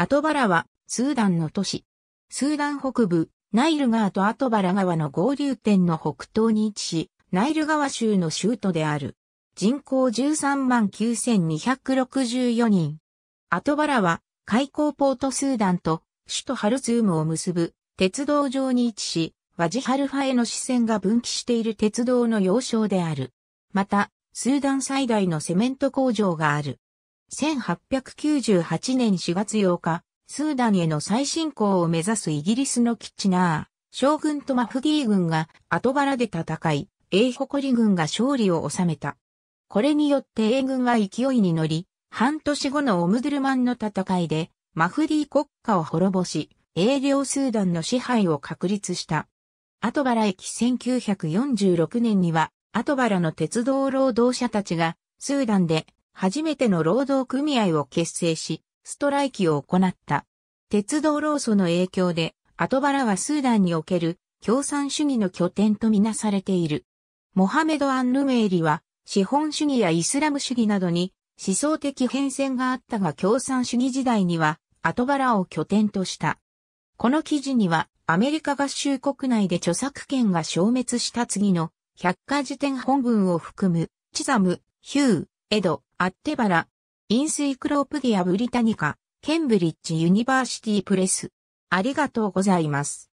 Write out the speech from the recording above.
アトバラは、スーダンの都市。スーダン北部、ナイル川とアトバラ川の合流点の北東に位置し、ナイル川州の州都である。人口13万9264人。アトバラは、海港ポートスーダンと首都ハルツームを結ぶ鉄道上に位置し、ワジハルファへの支線が分岐している鉄道の要衝である。また、スーダン最大のセメント工場がある。1898年4月8日、スーダンへの再侵攻を目指すイギリスのキッチナー、将軍とマフディー軍が後腹で戦い、英誇り軍が勝利を収めた。これによって英軍は勢いに乗り、半年後のオムドゥルマンの戦いで、マフディ国家を滅ぼし、英領スーダンの支配を確立した。後原駅1946年には、後原の鉄道労働者たちが、スーダンで初めての労働組合を結成し、ストライキを行った。鉄道労組の影響で、後原はスーダンにおける共産主義の拠点とみなされている。モハメド・アン・ルメイリは、資本主義やイスラム主義などに思想的変遷があったが共産主義時代には、後原を拠点とした。この記事には、アメリカ合衆国内で著作権が消滅した次の、百科事典本文を含む、チザム、ヒュー、エド、アッテバラ、インスイクロープディア・ブリタニカ、ケンブリッジ・ユニバーシティ・プレス。ありがとうございます。